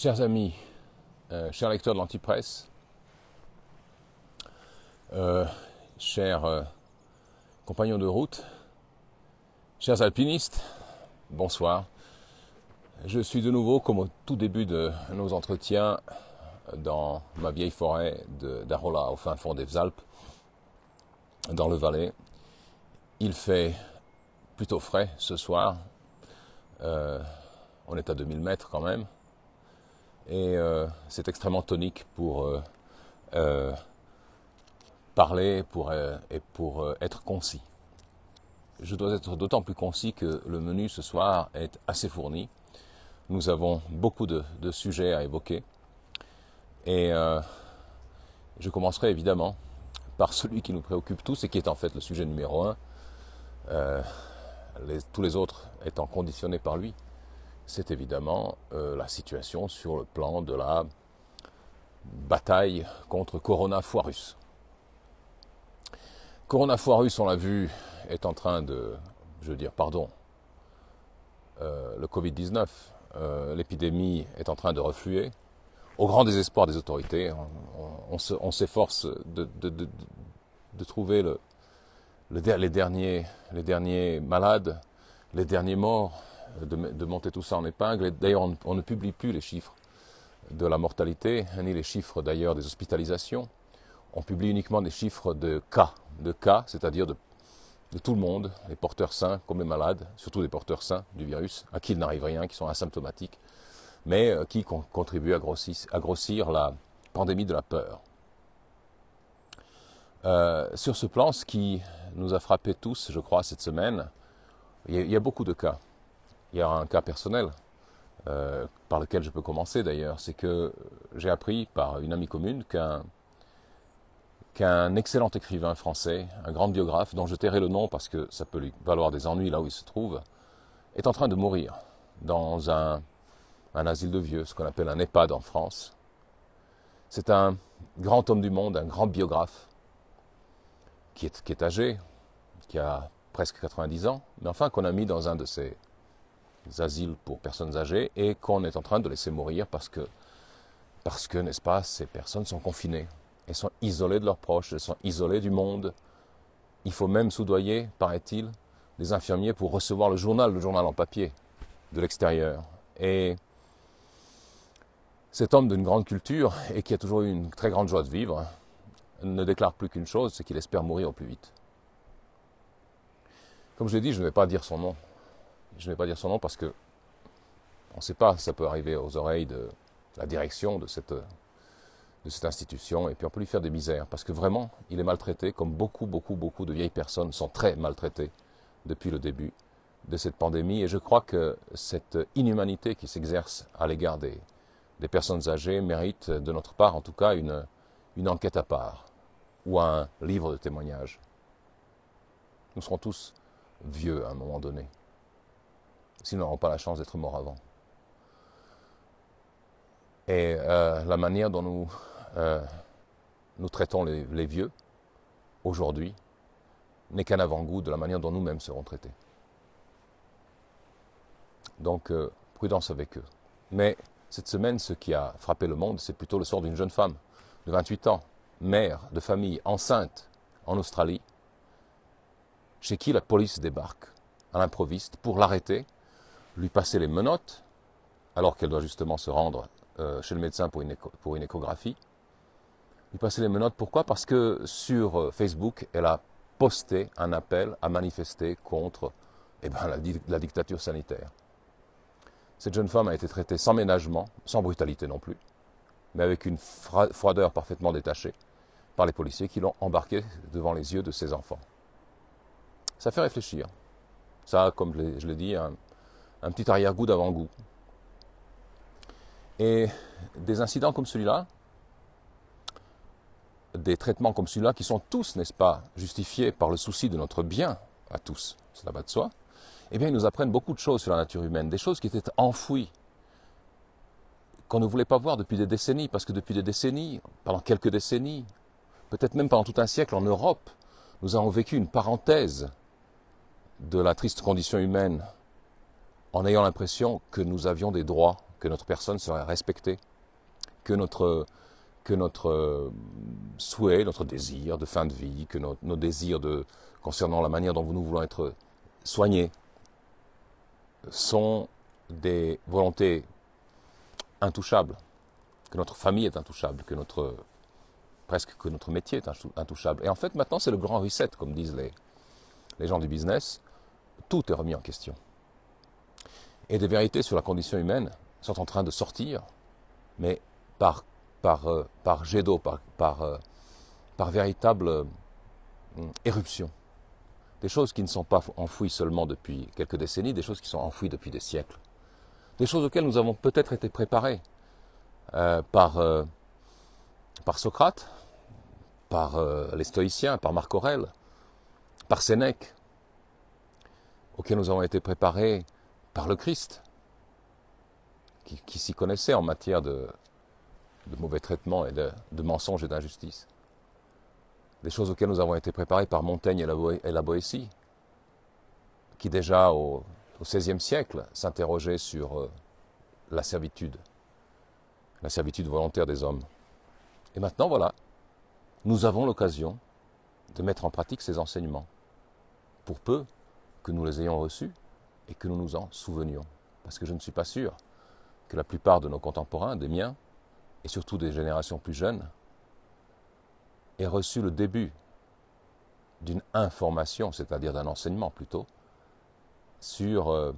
chers amis, euh, chers lecteurs de l'Antipresse, euh, chers euh, compagnons de route, chers alpinistes, bonsoir. Je suis de nouveau, comme au tout début de nos entretiens, dans ma vieille forêt d'Arola, au fin fond des Alpes, dans le Valais. Il fait plutôt frais ce soir. on est à 2000 mètres quand même et euh, c'est extrêmement tonique pour euh, euh, parler pour, et pour être concis. Je dois être d'autant plus concis que le menu ce soir est assez fourni. Nous avons beaucoup de, sujets à évoquer et je commencerai évidemment par celui qui nous préoccupe tous et qui est en fait le sujet numéro un, tous les autres étant conditionnés par lui c'est évidemment euh, la situation sur le plan de la bataille contre Corona-Foirus. Corona-Foirus, on l'a vu, est en train de, je veux dire, pardon, euh, le Covid-19, euh, l'épidémie est en train de refluer. Au grand désespoir des autorités, on, s'efforce de, trouver les derniers malades, les derniers morts, de, monter tout ça en épingle. D'ailleurs, on, ne publie plus les chiffres de la mortalité, ni les chiffres d'ailleurs des hospitalisations. On publie uniquement des chiffres de cas, de cas, c'est-à-dire de, tout le monde, les porteurs sains comme les malades, surtout des porteurs sains du virus, à qui il n'arrive rien, qui sont asymptomatiques, mais euh, qui contribuent à grossir, la pandémie de la peur. Euh, sur ce plan, ce qui nous a frappé tous, je crois, cette semaine, il y a beaucoup de cas. Il y a un cas personnel, euh, par lequel je peux commencer d'ailleurs, c'est que j'ai appris par une amie commune qu'un qu'un excellent écrivain français, un grand biographe dont je tairai le nom parce que ça peut lui valoir des ennuis là où il se trouve, est en train de mourir dans un, asile de vieux, ce qu'on appelle un EHPAD en France. C'est un grand homme du monde, un grand biographe, qui est, qui âgé, qui a presque 90 ans, mais enfin qu'on a mis dans un de ces asiles pour personnes âgées et qu'on est en train de laisser mourir parce que, parce que n'est-ce pas, ces personnes sont confinées. Elles sont isolées de leurs proches, elles sont isolées du monde. Il faut même soudoyer, paraît-il, les infirmiers pour recevoir le journal, le journal en papier, de l'extérieur. Et cet homme d'une grande culture et qui a toujours eu une très grande joie de vivre ne déclare plus qu'une chose, c'est qu'il espère mourir au plus vite. Comme je l'ai dit, je ne vais pas dire son nom, je ne vais pas dire son nom parce que on ne sait pas, si ça peut arriver aux oreilles de la direction de cette, institution, et puis on peut lui faire des misères, parce que vraiment, il est maltraité, comme beaucoup, beaucoup, beaucoup de vieilles personnes sont très maltraitées depuis le début de cette pandémie, et je crois que cette inhumanité qui s'exerce à l'égard des, des, personnes âgées mérite, de notre part en tout cas, une, une enquête à part, ou un livre de témoignages. Nous serons tous vieux à un moment donné s'ils n'auront pas la chance d'être morts avant. Et euh, la manière dont nous, euh, nous traitons les, vieux aujourd'hui n'est qu'un avant-goût de la manière dont nous-mêmes serons traités. Donc, euh, prudence avec eux. Mais cette semaine, ce qui a frappé le monde, c'est plutôt le sort d'une jeune femme de 28 ans, mère de famille, enceinte en Australie, chez qui la police débarque à l'improviste pour l'arrêter lui passer les menottes, alors qu'elle doit justement se rendre euh, chez le médecin pour une, pour une échographie. Lui passer les menottes, pourquoi Parce que sur euh, Facebook, elle a posté un appel à manifester contre eh ben, la, dictature sanitaire. Cette jeune femme a été traitée sans ménagement, sans brutalité non plus, mais avec une froideur parfaitement détachée par les policiers qui l'ont embarquée devant les yeux de ses enfants. Ça fait réfléchir. Ça, comme je l'ai dit, hein, un petit arrière-goût d'avant-goût. Et des incidents comme celui-là, des traitements comme celui-là, qui sont tous, n'est-ce pas, justifiés par le souci de notre bien à tous, cela va de soi, eh bien, ils nous apprennent beaucoup de choses sur la nature humaine, des choses qui étaient enfouies, qu'on ne voulait pas voir depuis des décennies, parce que depuis des décennies, pendant quelques décennies, peut-être même pendant tout un siècle en Europe, nous avons vécu une parenthèse de la triste condition humaine en ayant l'impression que nous avions des droits, que notre personne serait respectée, que notre, que notre euh, souhait, notre désir de fin de vie, que nos, désirs de, concernant la manière dont nous voulons être soignés sont des volontés intouchables, que notre famille est intouchable, que notre presque que notre métier est intouchable. Et en fait, maintenant, c'est le grand reset, comme disent les, les gens du business. Tout est remis en question et des vérités sur la condition humaine sont en train de sortir, mais par, par, euh, par jet d'eau, par, par, euh, véritable euh, éruption. Des choses qui ne sont pas enfouies seulement depuis quelques décennies, des choses qui sont enfouies depuis des siècles. Des choses auxquelles nous avons peut-être été préparés par, par Socrate, par les stoïciens, par Marc Aurèle, par Sénèque, auxquelles nous avons été préparés par le Christ, qui, s'y connaissait en matière de, mauvais traitements et de, mensonges et d'injustice. Des choses auxquelles nous avons été préparés par Montaigne et la, Boétie, qui déjà au, XVIe siècle s'interrogeaient sur euh, la servitude, la servitude volontaire des hommes. Et maintenant, voilà, nous avons l'occasion de mettre en pratique ces enseignements, pour peu que nous les ayons reçus et que nous nous en souvenions. Parce que je ne suis pas sûr que la plupart de nos contemporains, des miens, et surtout des générations plus jeunes, aient reçu le début d'une information, c'est-à-dire d'un enseignement plutôt, sur euh,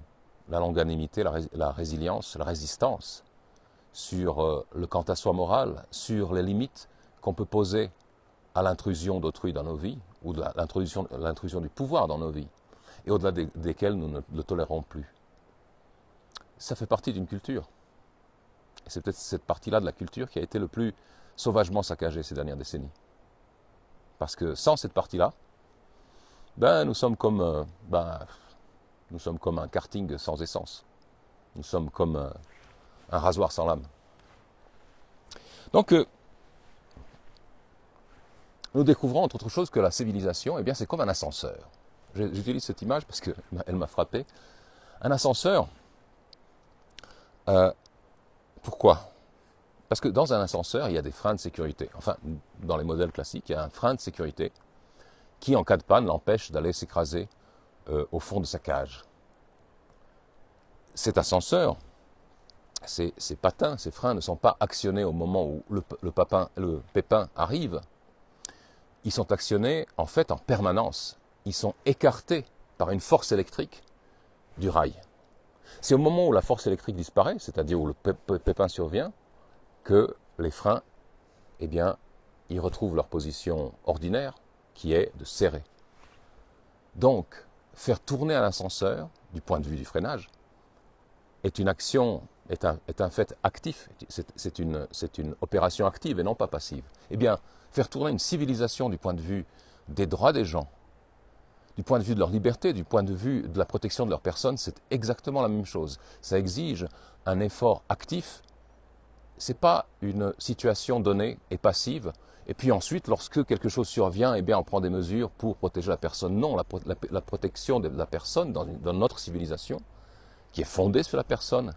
la longanimité, la, résilience, la résistance, sur euh, le quant à soi moral, sur les limites qu'on peut poser à l'intrusion d'autrui dans nos vies, ou l'intrusion du pouvoir dans nos vies, et au-delà desquels nous ne le tolérons plus. Ça fait partie d'une culture. c'est peut-être cette partie-là de la culture qui a été le plus sauvagement saccagée ces dernières décennies. Parce que sans cette partie-là, ben, nous, sommes comme, euh, ben, nous sommes comme un karting sans essence. Nous sommes comme euh, un, rasoir sans lame. Donc, euh, nous découvrons entre autres choses que la civilisation, eh bien, c'est comme un ascenseur. J'utilise cette image parce qu'elle m'a frappé. Un ascenseur, euh, pourquoi Parce que dans un ascenseur, il y a des freins de sécurité. Enfin, dans les modèles classiques, il y a un frein de sécurité qui, en cas de panne, l'empêche d'aller s'écraser euh, au fond de sa cage. Cet ascenseur, ces, patins, ces freins ne sont pas actionnés au moment où le, le pépin arrive. Ils sont actionnés en fait en permanence ils sont écartés par une force électrique du rail. C'est au moment où la force électrique disparaît, c'est-à-dire où le pépin survient, que les freins, eh bien, ils retrouvent leur position ordinaire, qui est de serrer. Donc, faire tourner un ascenseur, du point de vue du freinage, est une action, est un, fait actif, c'est une, une opération active et non pas passive. Eh bien, faire tourner une civilisation du point de vue des droits des gens, du point de vue de leur liberté, du point de vue de la protection de leur personne, c'est exactement la même chose. Ça exige un effort actif. n'est pas une situation donnée et passive. Et puis ensuite, lorsque quelque chose survient, eh bien, on prend des mesures pour protéger la personne. Non, la, protection de la personne dans, notre civilisation, qui est fondée sur la personne,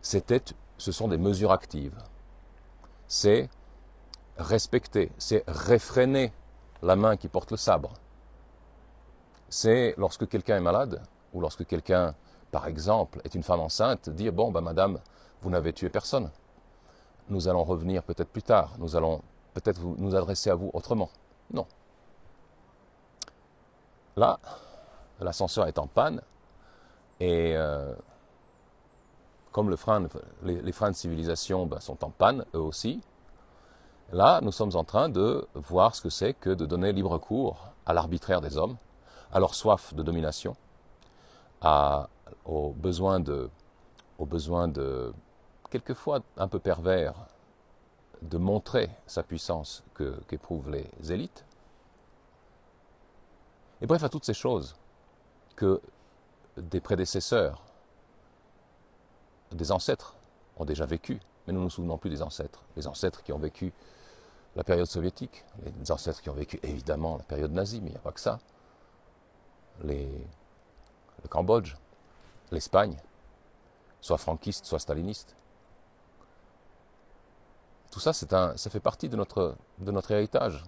ce sont des mesures actives. C'est respecter, c'est réfréner la main qui porte le sabre c'est lorsque quelqu'un est malade, ou lorsque quelqu'un, par exemple, est une femme enceinte, dire, bon, ben madame, vous n'avez tué personne. Nous allons revenir peut-être plus tard, nous allons peut-être nous adresser à vous autrement. Non. Là, l'ascenseur est en panne, et euh, comme les, freins de civilisation bah, sont en panne, eux aussi, là, nous sommes en train de voir ce que c'est que de donner libre cours à l'arbitraire des hommes, à leur soif de domination, au besoin de, de, quelquefois un peu pervers, de montrer sa puissance qu'éprouvent les élites. Et bref, à toutes ces choses que des prédécesseurs, des ancêtres ont déjà vécu, mais nous ne nous souvenons plus des ancêtres. Les ancêtres qui ont vécu la période soviétique, les ancêtres qui ont vécu évidemment la période nazie, mais il n'y a pas que ça le Cambodge, l'Espagne, soit franquiste, soit staliniste. Tout ça, un, ça fait partie de notre, de notre héritage.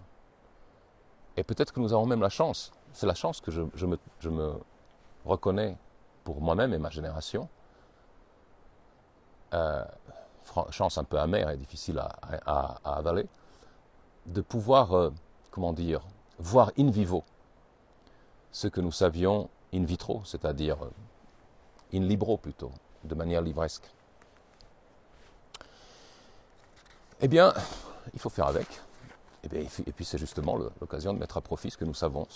Et peut-être que nous avons même la chance, c'est la chance que je, me, reconnais pour moi-même et ma génération, euh, chance un peu amère et difficile à, avaler, de pouvoir, euh, comment dire, voir in vivo ce que nous savions in vitro, c'est-à-dire euh, in libro plutôt, de manière livresque. Eh bien, il faut faire avec. Eh et, puis c'est justement l'occasion de mettre à profit ce que nous savons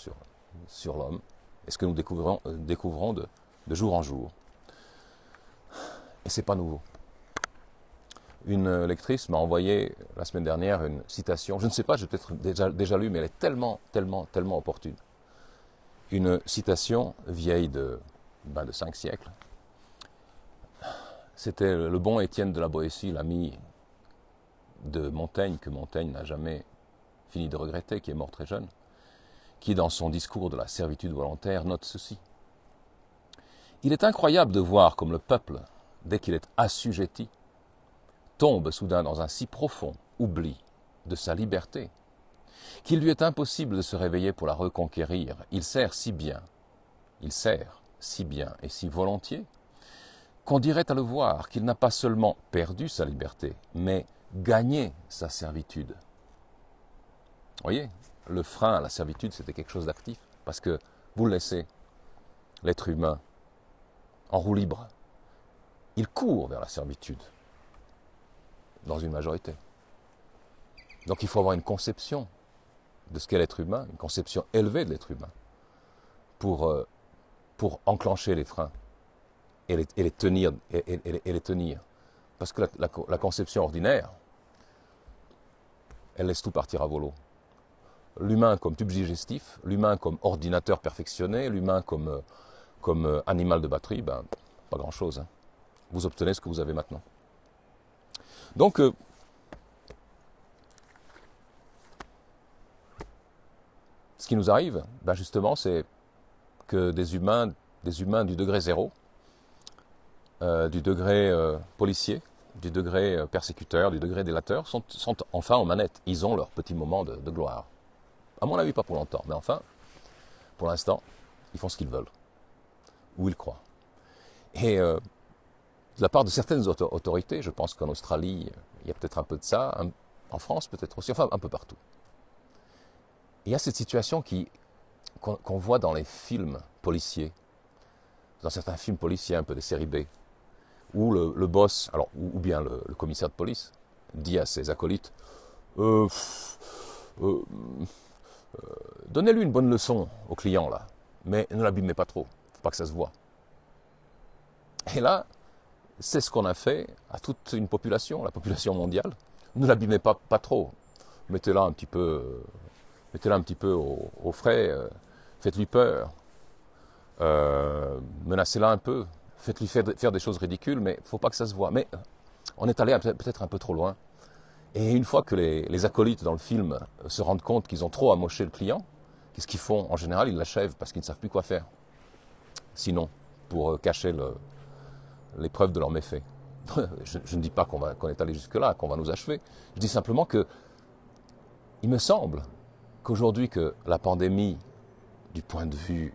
sur, l'homme et ce que nous découvrons, euh, découvrons de, jour en jour. Et ce n'est pas nouveau. Une euh, lectrice m'a envoyé la semaine dernière une citation. Je ne sais pas, j'ai peut-être déjà, déjà lu, mais elle est tellement, tellement, tellement opportune une citation vieille de, ben, de cinq siècles. C'était le bon Étienne de la Boétie, l'ami de Montaigne, que Montaigne n'a jamais fini de regretter, qui est mort très jeune, qui dans son discours de la servitude volontaire note ceci. Il est incroyable de voir comme le peuple, dès qu'il est assujetti, tombe soudain dans un si profond oubli de sa liberté qu'il lui est impossible de se réveiller pour la reconquérir. Il sert si bien, il sert si bien et si volontiers, qu'on dirait à le voir qu'il n'a pas seulement perdu sa liberté, mais gagné sa servitude. Voyez, le frein à la servitude, c'était quelque chose d'actif, parce que vous laissez l'être humain en roue libre. Il court vers la servitude, dans une majorité. Donc il faut avoir une conception de ce qu'est l'être humain, une conception élevée de l'être humain, pour, euh, pour enclencher les freins et les, tenir, et, les tenir. Parce que la, conception ordinaire, elle laisse tout partir à volo. L'humain comme tube digestif, l'humain comme ordinateur perfectionné, l'humain comme, euh, comme euh, animal de batterie, ben, pas grand-chose. Hein. Vous obtenez ce que vous avez maintenant. Donc, Ce qui nous arrive, ben, justement, c'est que des humains, des humains du degré zéro, euh, du degré euh, policier, du degré euh, persécuteur, du degré délateur, sont, enfin en manette. Ils ont leur petit moment de, de gloire. À mon avis, pas pour longtemps, mais enfin, pour l'instant, ils font ce qu'ils veulent, où ils croient. Et de la part de certaines autorités, je pense qu'en Australie, il y a peut-être un peu de ça, en France peut-être aussi, enfin un peu partout il y a cette situation qui, qu'on, voit dans les films policiers, dans certains films policiers un peu des séries B, où le, boss, alors, ou, bien le, commissaire de police, dit à ses acolytes euh, euh, euh, Donnez-lui une bonne leçon au client, là, mais ne l'abîmez pas trop, il faut pas que ça se voit. Et là, c'est ce qu'on a fait à toute une population, la population mondiale. Ne l'abîmez pas, pas trop, mettez-la un petit peu mettez-la un petit peu au, frais, euh, faites-lui peur, euh, menacez-la un peu, faites-lui faire, des choses ridicules, mais il ne faut pas que ça se voit. Mais euh, on est allé peut-être un peu trop loin. Et une fois que les, acolytes dans le film se rendent compte qu'ils ont trop amoché le client, qu'est-ce qu'ils font En général, ils l'achèvent parce qu'ils ne savent plus quoi faire. Sinon, pour cacher le, les preuves de leur méfait. je, ne dis pas qu'on est allé jusque-là, qu'on va nous achever. Je dis simplement que, il me semble, qu'aujourd'hui que la pandémie, du point de vue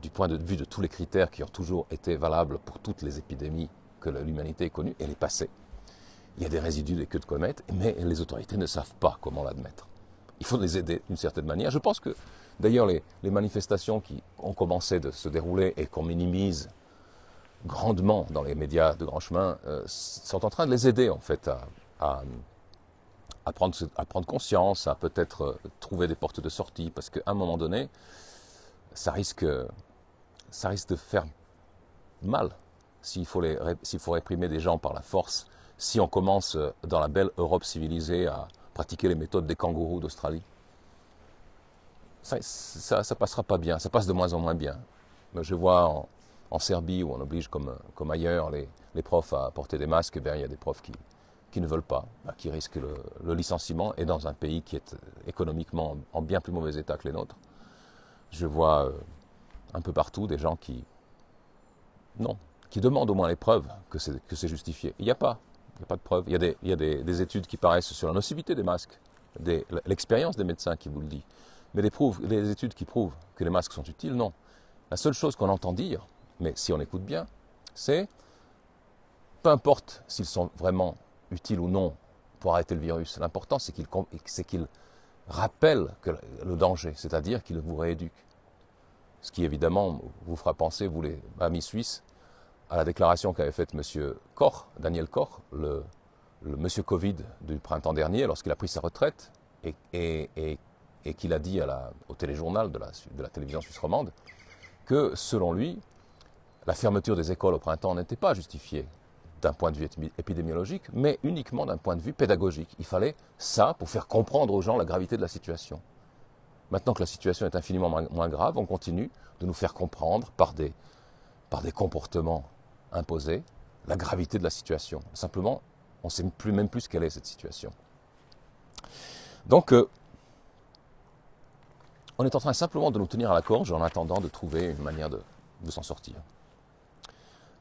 du point de vue de tous les critères qui ont toujours été valables pour toutes les épidémies que l'humanité ait connues, elle est passée. Il y a des résidus des queues de comète, mais les autorités ne savent pas comment l'admettre. Il faut les aider d'une certaine manière. Je pense que, d'ailleurs, les, manifestations qui ont commencé de se dérouler et qu'on minimise grandement dans les médias de grand chemin euh, sont en train de les aider, en fait, à à prendre, à prendre conscience, à peut-être euh, trouver des portes de sortie, parce qu'à un moment donné, ça risque, ça risque de faire mal s'il faut, réprimer des gens par la force, si on commence euh, dans la belle Europe civilisée à pratiquer les méthodes des kangourous d'Australie. Ça, ça, passera pas bien, ça passe de moins en moins bien. Je vois en, Serbie où on oblige comme, ailleurs les, profs à porter des masques, il y a des profs qui, qui ne veulent pas, bah, qui risquent le, licenciement, et dans un pays qui est euh, économiquement en bien plus mauvais état que les nôtres. Je vois euh, un peu partout des gens qui, non, qui demandent au moins les preuves que c'est justifié. Il n'y a pas, il n'y a pas de preuves. Il y a, des, il y a des, études qui paraissent sur la nocivité des masques, l'expérience des médecins qui vous le dit. Mais les, les études qui prouvent que les masques sont utiles, non. La seule chose qu'on entend dire, mais si on écoute bien, c'est peu importe s'ils sont vraiment utile ou non pour arrêter le virus. L'important, c'est qu'il rappelle que le danger, c'est-à-dire qu'il vous rééduque. Ce qui, évidemment, vous fera penser, vous les amis suisses, à la déclaration qu'avait faite M. Koch, Daniel Koch, le, le monsieur Covid du printemps dernier, lorsqu'il a pris sa retraite et, qu'il a dit au téléjournal de la télévision suisse romande que, selon lui, la fermeture des écoles au printemps n'était pas justifiée d'un point de vue épidémiologique, mais uniquement d'un point de vue pédagogique. Il fallait ça pour faire comprendre aux gens la gravité de la situation. Maintenant que la situation est infiniment moins grave, on continue de nous faire comprendre par des, par des comportements imposés la gravité de la situation. Simplement, on ne sait plus, même plus quelle est cette situation. Donc, euh, on est en train simplement de nous tenir à la corde en attendant de trouver une manière de, de s'en sortir.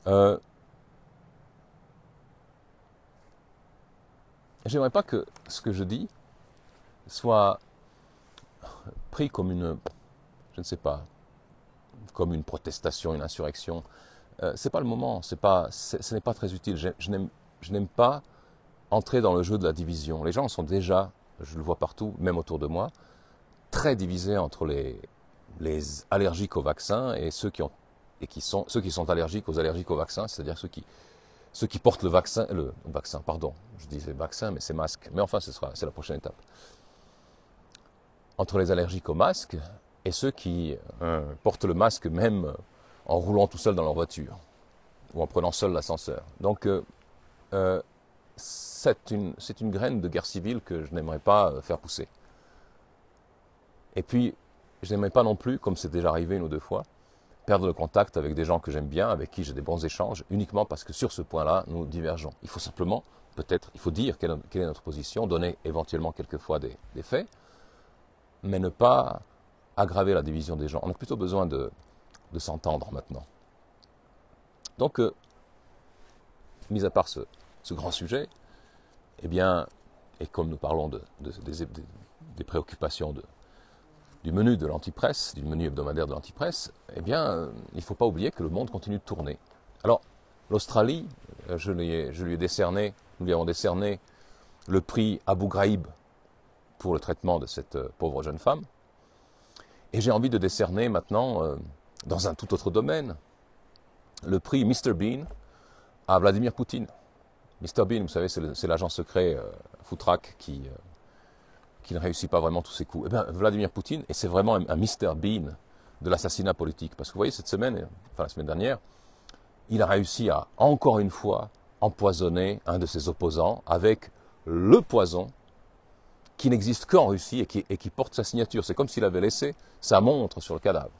Euh, J'aimerais pas que ce que je dis soit pris comme une, je ne sais pas, comme une protestation, une insurrection. Euh, ce n'est pas le moment, c'est pas, ce n'est pas très utile. Je, je n'aime pas entrer dans le jeu de la division. Les gens sont déjà, je le vois partout, même autour de moi, très divisés entre les, les allergiques au vaccin et ceux qui ont et qui sont ceux qui sont allergiques aux allergiques au vaccin, c'est-à-dire ceux qui ceux qui portent le vaccin, le vaccin, pardon, je disais vaccin mais c'est masque. Mais enfin, ce sera, c'est la prochaine étape. Entre les allergiques au masque et ceux qui euh, portent le masque même euh, en roulant tout seul dans leur voiture ou en prenant seul l'ascenseur. Donc, euh, c'est une, c'est une graine de guerre civile que je n'aimerais pas faire pousser. Et puis, je n'aimerais pas non plus, comme c'est déjà arrivé une ou deux fois, perdre le contact avec des gens que j'aime bien, avec qui j'ai des bons échanges, uniquement parce que sur ce point-là, nous divergeons. Il faut simplement, peut-être, il faut dire quelle, est notre position, donner éventuellement quelquefois des, faits, mais ne pas aggraver la division des gens. On a plutôt besoin de, s'entendre maintenant. Donc, euh, mis à part ce, grand sujet, eh bien, et comme nous parlons des préoccupations de, du menu de l'antipresse, du menu hebdomadaire de l'antipresse, eh bien, il ne faut pas oublier que le monde continue de tourner. Alors, l'Australie, euh, je, je, lui ai décerné, nous lui avons décerné le prix Abu Ghraib pour le traitement de cette euh, pauvre jeune femme. Et j'ai envie de décerner maintenant, euh, dans un tout autre domaine, le prix Mr. Bean à Vladimir Poutine. Mr. Bean, vous savez, c'est l'agent secret Foutrak qui, qui ne réussit pas vraiment tous ses coups. Eh bien, Vladimir Poutine, et c'est vraiment un, Mister Bean de l'assassinat politique. Parce que vous voyez, cette semaine, enfin la semaine dernière, il a réussi à, encore une fois, empoisonner un de ses opposants avec le poison qui n'existe qu'en Russie et qui, porte sa signature. C'est comme s'il avait laissé sa montre sur le cadavre.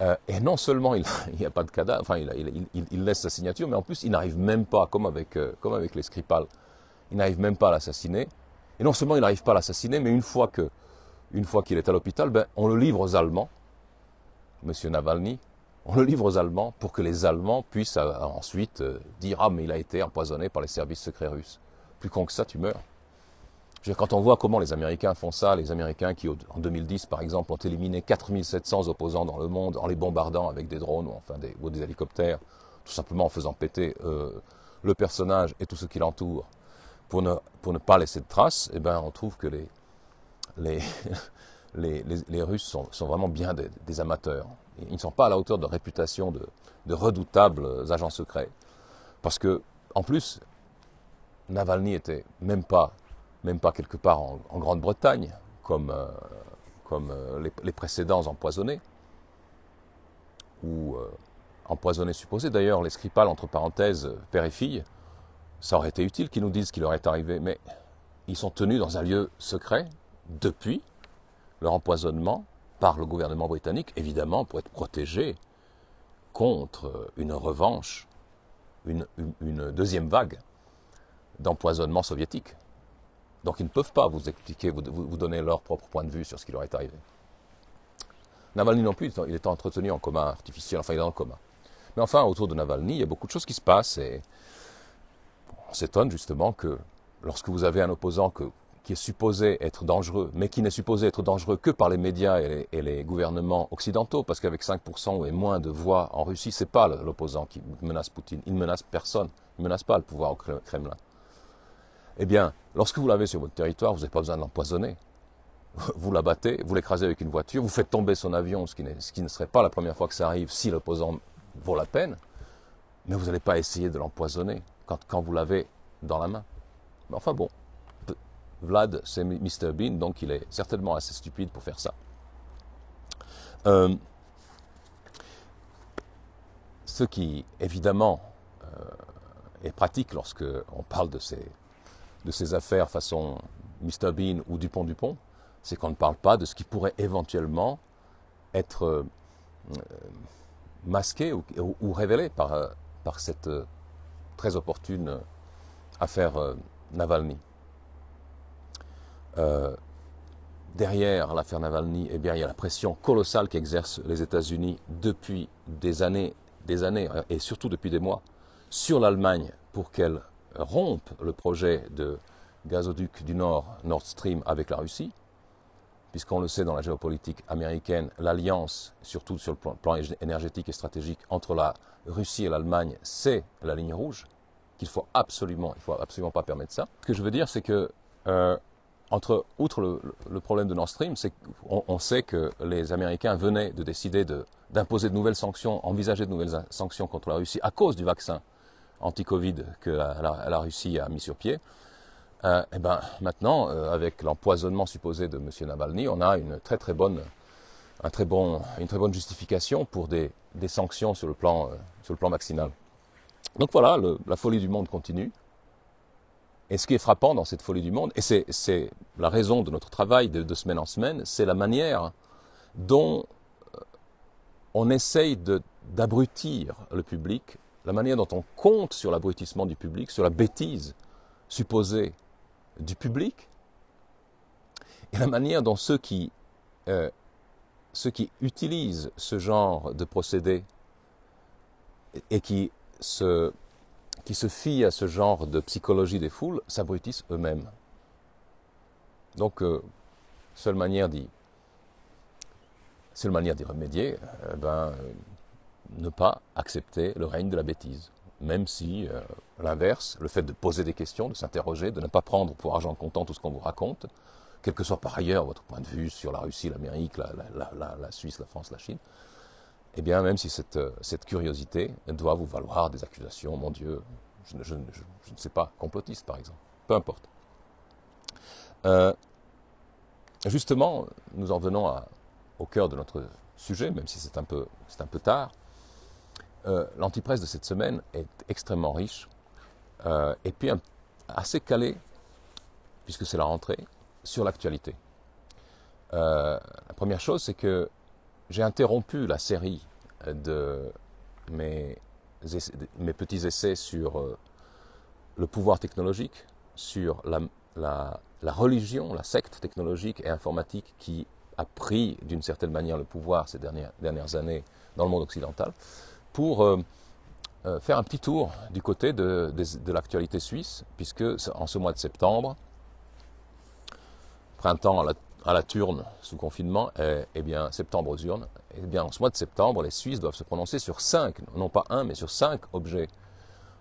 Euh, et non seulement il n'y a pas de cadavre, enfin il, laisse sa signature, mais en plus il n'arrive même pas, comme avec, euh, comme avec les Skripal, il n'arrive même pas à l'assassiner. Et non seulement il n'arrive pas à l'assassiner, mais une fois qu'il est à l'hôpital, ben, on le livre aux Allemands, Monsieur Navalny, on le livre aux Allemands pour que les Allemands puissent euh, ensuite euh, dire ah mais il a été empoisonné par les services secrets russes. Plus con que ça, tu meurs. quand on voit comment les Américains font ça, les Américains qui en 2010 par exemple ont éliminé 4700 opposants dans le monde en les bombardant avec des drones ou enfin des, des hélicoptères, tout simplement en faisant péter euh, le personnage et tout ce qui l'entoure pour ne, pas laisser de traces, eh ben, on trouve que les, Russes sont, vraiment bien des, amateurs. Ils ne sont pas à la hauteur de réputation de, redoutables agents secrets. Parce que, en plus, Navalny était même pas, quelque part en, Grande-Bretagne, comme, euh, euh, les, précédents empoisonnés, ou euh, empoisonnés supposés. D'ailleurs, les Skripal, entre parenthèses, père et fille, ça aurait été utile qu'ils nous disent ce qui leur est arrivé, mais ils sont tenus dans un lieu secret depuis leur empoisonnement par le gouvernement britannique, évidemment pour être protégés contre une revanche, une, deuxième vague d'empoisonnement soviétique. Donc ils ne peuvent pas vous expliquer, vous, vous, donner leur propre point de vue sur ce qui leur est arrivé. Navalny non plus, il est entretenu en coma artificiel, enfin il est en coma. Mais enfin, autour de Navalny, il y a beaucoup de choses qui se passent et on s'étonne justement que lorsque vous avez un opposant qui est supposé être dangereux, mais qui n'est supposé être dangereux que par les médias et les, gouvernements occidentaux, parce qu'avec 5% et moins de voix en Russie, ce n'est pas l'opposant qui menace Poutine, il ne menace personne, il ne menace pas le pouvoir au Kremlin. Eh bien, lorsque vous l'avez sur votre territoire, vous n'avez pas besoin de l'empoisonner. Vous l'abattez, vous l'écrasez avec une voiture, vous faites tomber son avion, ce qui ne serait pas la première fois que ça arrive si l'opposant vaut la peine, mais vous n'allez pas essayer de l'empoisonner quand, vous l'avez dans la main. Mais enfin bon, Vlad, c'est Mr. Bean, donc il est certainement assez stupide pour faire ça. Euh, ce qui, évidemment, euh, est pratique lorsque on parle de ces, de ces affaires façon Mr. Bean ou Dupont-Dupont, c'est qu'on ne parle pas de ce qui pourrait éventuellement être euh, masqué ou, révélé par, par cette très opportune euh, affaire euh, Navalny. Euh, derrière l'affaire Navalny, eh bien, il y a la pression colossale qu'exercent les États-Unis depuis des années, des années, et surtout depuis des mois, sur l'Allemagne pour qu'elle rompe le projet de gazoduc du Nord, Nord Stream, avec la Russie puisqu'on le sait dans la géopolitique américaine, l'alliance, surtout sur le plan énergétique et stratégique, entre la Russie et l'Allemagne, c'est la ligne rouge, qu'il faut absolument, il faut absolument pas permettre ça. Ce que je veux dire, c'est que euh, entre, outre le, problème de Nord Stream, c'est qu'on on sait que les Américains venaient de décider d'imposer de, nouvelles sanctions, envisager de nouvelles sanctions contre la Russie à cause du vaccin anti-Covid que la Russie a mis sur pied et euh, eh ben, maintenant, euh, avec l'empoisonnement supposé de M. Navalny, on a une très très bonne, justification pour des, sanctions sur le, plan, euh, sur le plan vaccinal. Donc voilà, la folie du monde continue. Et ce qui est frappant dans cette folie du monde, et c'est la raison de notre travail de, de semaine en semaine, c'est la manière dont on essaye d'abrutir le public, la manière dont on compte sur l'abrutissement du public, sur la bêtise supposée du public et la manière dont ceux qui, euh, ceux qui utilisent ce genre de procédés et qui se, qui se fient à ce genre de psychologie des foules s'abrutissent eux-mêmes. Donc, euh, seule manière d'y manière d'y remédier, euh, ben, ne pas accepter le règne de la bêtise même si, euh, l'inverse, le fait de poser des questions, de s'interroger, de ne pas prendre pour argent comptant tout ce qu'on vous raconte, quel que soit par ailleurs votre point de vue sur la Russie, l'Amérique, la, Suisse, la France, la Chine, et eh bien, même si euh, cette, curiosité doit vous valoir des accusations, mon Dieu, je, ne sais pas, complotiste par exemple, peu importe. Euh, justement, nous en venons au cœur de notre sujet, même si c'est un peu tard. Euh, l'antipresse de cette semaine est extrêmement riche euh, et puis assez calée, puisque c'est la rentrée, sur l'actualité. Euh, la première chose, c'est que j'ai interrompu la série de mes, petits essais sur le pouvoir technologique, sur la, religion, la secte technologique et informatique qui a pris d'une certaine manière le pouvoir ces dernières années dans le monde occidental pour euh, euh, faire un petit tour du côté de, l'actualité suisse, puisque en ce mois de septembre, printemps à la, à turne sous confinement, et, eh bien septembre aux urnes, et eh bien en ce mois de septembre, les Suisses doivent se prononcer sur cinq, non pas un, mais sur cinq objets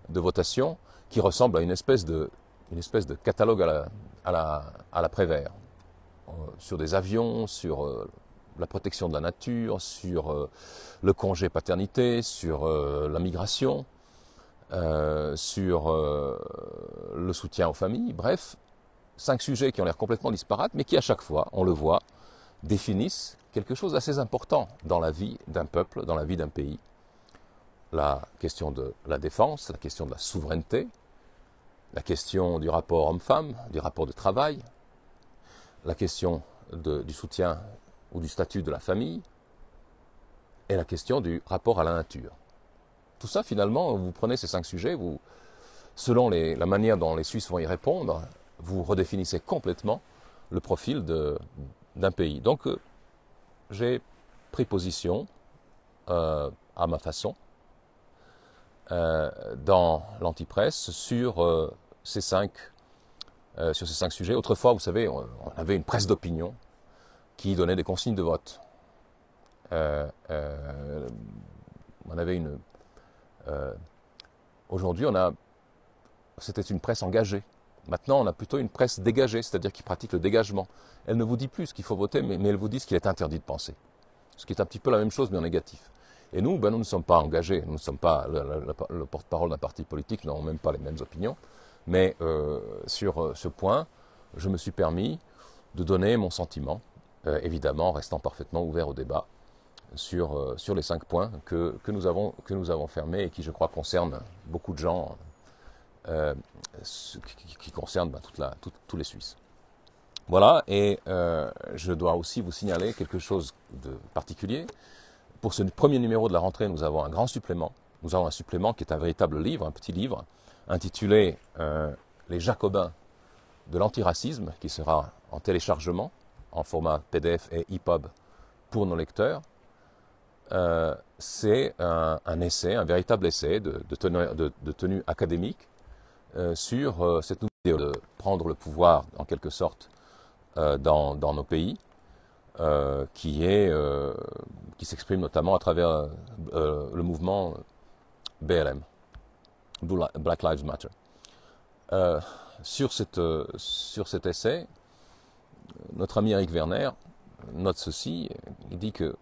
de votation qui ressemblent à une espèce de, une espèce de catalogue à la, à la, à la euh, sur des avions, sur la protection de la nature, sur euh, le congé paternité, sur euh, la migration, euh, sur le soutien aux familles, bref, cinq sujets qui ont l'air complètement disparates, mais qui à chaque fois, on le voit, définissent quelque chose d'assez important dans la vie d'un peuple, dans la vie d'un pays. La question de la défense, la question de la souveraineté, la question du rapport homme-femme, du rapport de travail, la question du soutien ou du statut de la famille, et la question du rapport à la nature. Tout ça, finalement, vous prenez ces cinq sujets, vous, selon la manière dont les Suisses vont y répondre, vous redéfinissez complètement le profil d'un pays. Donc, euh, j'ai pris position euh, à ma façon euh, dans l'antipresse sur ces cinq sur ces cinq sujets. Autrefois, vous savez, on avait une presse d'opinion qui donnait des consignes de vote. Euh, euh, on avait une. Euh, aujourd'hui, on a. C'était une presse engagée. Maintenant, on a plutôt une presse dégagée, c'est-à-dire qui pratique le dégagement. Elle ne vous dit plus ce qu'il faut voter, mais, elle vous dit ce qu'il est interdit de penser. Ce qui est un petit peu la même chose, mais en négatif. Et nous, ben, nous ne sommes pas engagés, nous ne sommes pas le porte-parole d'un parti politique, nous n'avons même pas les mêmes opinions. Mais sur ce point, je me suis permis de donner mon sentiment, euh, évidemment restant parfaitement ouvert au débat sur, euh, sur les cinq points que, que, nous avons, que fermés et qui, je crois, concernent beaucoup de gens, euh, qui, concernent bah, tous les Suisses. Voilà, et je dois aussi vous signaler quelque chose de particulier. Pour ce premier numéro de la rentrée, nous avons un grand supplément. Nous avons un supplément qui est un véritable livre, un petit livre, intitulé Les Jacobins de l'antiracisme, qui sera en téléchargement en format PDF et EPUB pour nos lecteurs, euh, c'est un, essai, un véritable essai de, tenue, académique euh, sur euh, cette idée de prendre le pouvoir, en quelque sorte, dans, nos pays, qui, est, qui s'exprime notamment à travers le mouvement BLM, Black Lives Matter. sur, cette, sur cet essai, notre ami Eric Werner note ceci, il dit que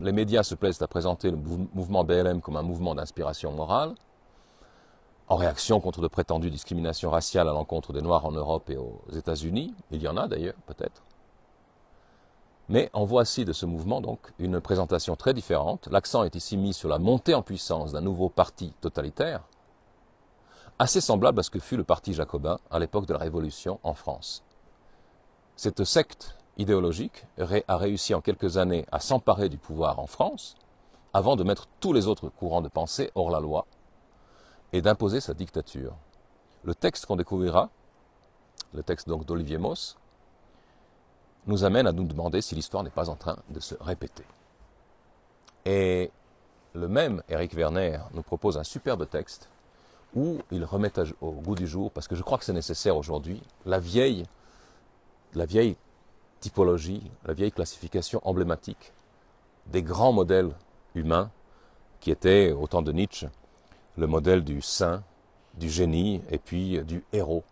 les médias se plaisent à présenter le mouvement BLM comme un mouvement d'inspiration morale, en réaction contre de prétendues discriminations raciales à l'encontre des Noirs en Europe et aux États-Unis, il y en a d'ailleurs peut-être. Mais en voici de ce mouvement donc une présentation très différente. L'accent est ici mis sur la montée en puissance d'un nouveau parti totalitaire, assez semblable à ce que fut le parti jacobin à l'époque de la Révolution en France. Cette secte idéologique a réussi en quelques années à s'emparer du pouvoir en France, avant de mettre tous les autres courants de pensée hors la loi et d'imposer sa dictature. Le texte qu'on découvrira, le texte donc d'Olivier Moss, nous amène à nous demander si l'histoire n'est pas en train de se répéter. Et le même Eric Werner nous propose un superbe texte où il remet au goût du jour, parce que je crois que c'est nécessaire aujourd'hui, la vieille la vieille typologie, la vieille classification emblématique des grands modèles humains qui étaient, au temps de Nietzsche, le modèle du saint, du génie et puis du héros.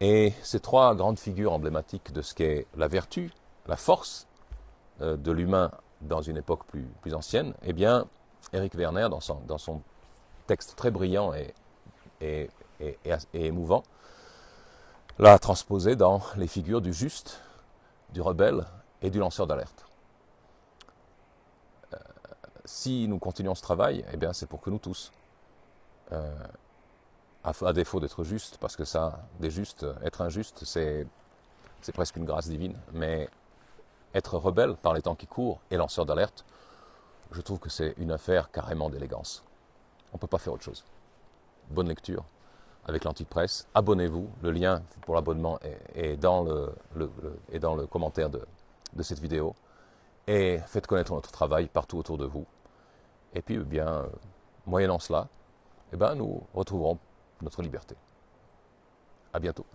Et ces trois grandes figures emblématiques de ce qu'est la vertu, la force euh, de l'humain dans une époque plus, plus ancienne, eh bien, Eric Werner, dans son, texte très brillant et émouvant, l'a transposer dans les figures du juste, du rebelle et du lanceur d'alerte. Euh, si nous continuons ce travail, eh bien c'est pour que nous tous, euh, à, défaut d'être juste, parce que ça, des justes, euh, être injuste, c'est presque une grâce divine, mais être rebelle par les temps qui courent et lanceur d'alerte, je trouve que c'est une affaire carrément d'élégance. On ne peut pas faire autre chose. Bonne lecture avec l'antique Abonnez-vous. Le lien pour l'abonnement est, dans le, commentaire de, cette vidéo. Et faites connaître notre travail partout autour de vous. Et puis, eh bien, euh, moyennant cela, eh ben, nous retrouverons notre liberté. À bientôt.